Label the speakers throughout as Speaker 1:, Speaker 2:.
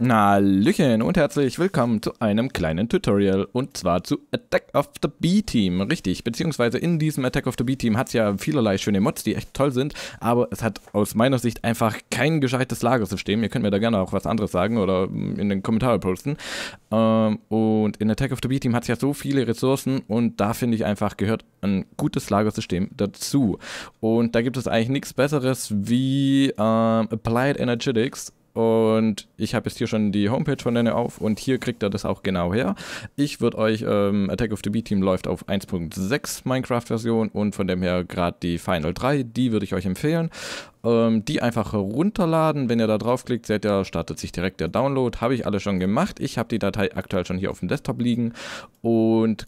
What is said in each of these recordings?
Speaker 1: Na, Hallöchen und herzlich willkommen zu einem kleinen Tutorial und zwar zu Attack of the B-Team. Richtig, beziehungsweise in diesem Attack of the B-Team hat es ja vielerlei schöne Mods, die echt toll sind, aber es hat aus meiner Sicht einfach kein gescheites Lagersystem. Ihr könnt mir da gerne auch was anderes sagen oder mm, in den Kommentaren posten. Ähm, und in Attack of the B-Team hat es ja so viele Ressourcen und da finde ich einfach gehört ein gutes Lagersystem dazu. Und da gibt es eigentlich nichts besseres wie ähm, Applied Energetics und ich habe jetzt hier schon die Homepage von denen auf und hier kriegt ihr das auch genau her. Ich würde euch, ähm, Attack of the B-Team läuft auf 1.6 Minecraft-Version und von dem her gerade die Final 3, die würde ich euch empfehlen. Ähm, die einfach runterladen. Wenn ihr da draufklickt, seht ihr, startet sich direkt der Download. Habe ich alles schon gemacht. Ich habe die Datei aktuell schon hier auf dem Desktop liegen und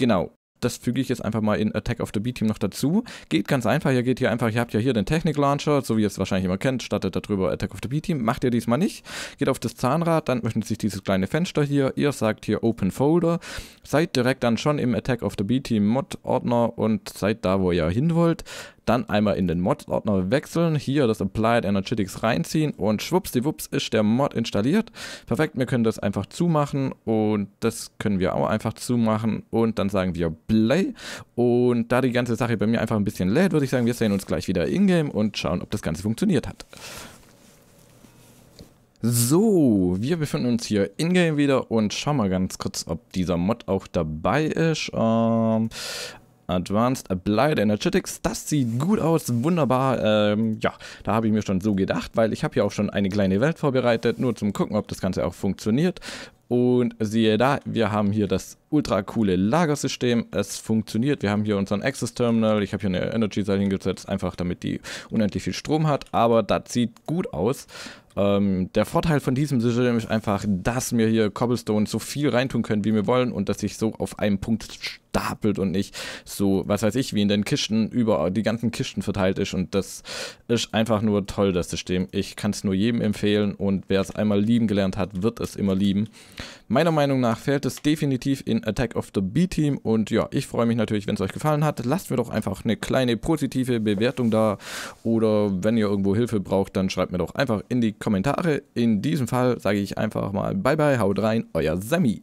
Speaker 1: Genau, das füge ich jetzt einfach mal in Attack of the B-Team noch dazu. Geht ganz einfach, ihr geht hier einfach, ihr habt ja hier den Technik-Launcher, so wie ihr es wahrscheinlich immer kennt, startet darüber Attack of the B-Team, macht ihr diesmal nicht, geht auf das Zahnrad, dann öffnet sich dieses kleine Fenster hier, ihr sagt hier Open Folder, seid direkt dann schon im Attack of the B-Team Mod-Ordner und seid da, wo ihr hin wollt, dann einmal in den Mods-Ordner wechseln, hier das Applied Energetics reinziehen und schwuppsdiwupps ist der Mod installiert. Perfekt, wir können das einfach zumachen und das können wir auch einfach zumachen und dann sagen wir Play. Und da die ganze Sache bei mir einfach ein bisschen lädt, würde ich sagen, wir sehen uns gleich wieder in-game und schauen, ob das Ganze funktioniert hat. So, wir befinden uns hier in-game wieder und schauen mal ganz kurz, ob dieser Mod auch dabei ist. Ähm, Advanced Applied Energetics. Das sieht gut aus, wunderbar. Ähm, ja, da habe ich mir schon so gedacht, weil ich habe ja auch schon eine kleine Welt vorbereitet, nur zum gucken, ob das Ganze auch funktioniert. Und siehe da, wir haben hier das ultra coole Lagersystem. Es funktioniert. Wir haben hier unseren Access Terminal. Ich habe hier eine Energy Cell hingesetzt, einfach damit die unendlich viel Strom hat. Aber das sieht gut aus. Ähm, der Vorteil von diesem System ist einfach, dass wir hier Cobblestone so viel reintun können, wie wir wollen und dass sich so auf einem Punkt stapelt und nicht so, was weiß ich, wie in den Kisten über die ganzen Kisten verteilt ist. Und das ist einfach nur toll, das System. Ich kann es nur jedem empfehlen und wer es einmal lieben gelernt hat, wird es immer lieben. Meiner Meinung nach fällt es definitiv in Attack of the B-Team und ja, ich freue mich natürlich, wenn es euch gefallen hat. Lasst mir doch einfach eine kleine positive Bewertung da oder wenn ihr irgendwo Hilfe braucht, dann schreibt mir doch einfach in die Kommentare. In diesem Fall sage ich einfach mal Bye bye, haut rein, euer Sammy.